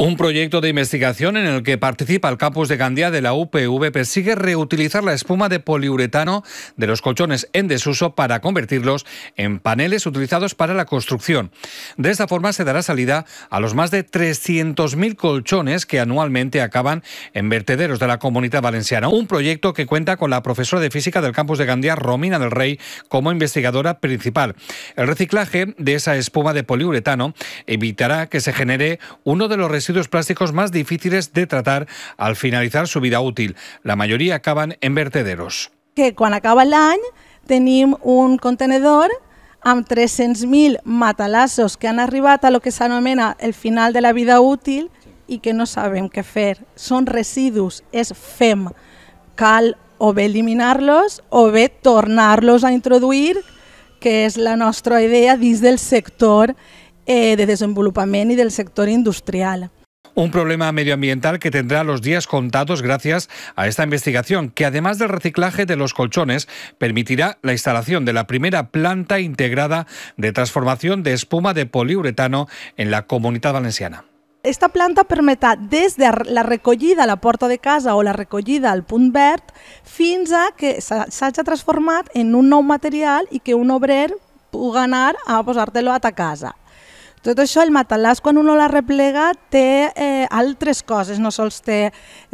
Un proyecto de investigación en el que participa el campus de Gandía de la UPV persigue reutilizar la espuma de poliuretano de los colchones en desuso para convertirlos en paneles utilizados para la construcción. De esta forma se dará salida a los más de 300.000 colchones que anualmente acaban en vertederos de la comunidad valenciana. Un proyecto que cuenta con la profesora de física del campus de Gandía, Romina del Rey, como investigadora principal. El reciclaje de esa espuma de poliuretano evitará que se genere uno de los residuos residuos plásticos más difíciles de tratar al finalizar su vida útil. La mayoría acaben en vertederos. Que quan acaba l'any tenim un contenedor amb 300.000 matalassos que han arribat a lo que s'anomena el final de la vida útil i que no sabem què fer. Són residus, és fem. Cal o bé eliminar-los o bé tornar-los a introduir, que és la nostra idea dins del sector eh, de desenvolupament i del sector industrial. un problema medioambiental que tendrá los días contados gracias a esta investigación, que además del reciclaje de los colchones, permitirá la instalación de la primera planta integrada de transformación de espuma de poliuretano en la comunidad valenciana. Esta planta permita desde la recogida a la puerta de casa o la recogida al punt verde, fins a que s'hagi transformat en un nou material y que un obrer pueda ganar a posártelo a ta casa. Tot això, el matalàs, quan uno la replega, té eh, altres coses, no sols té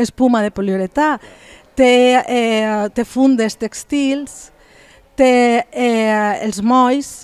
espuma de poliuretà, té, eh, té fundes textils, té eh, els molls,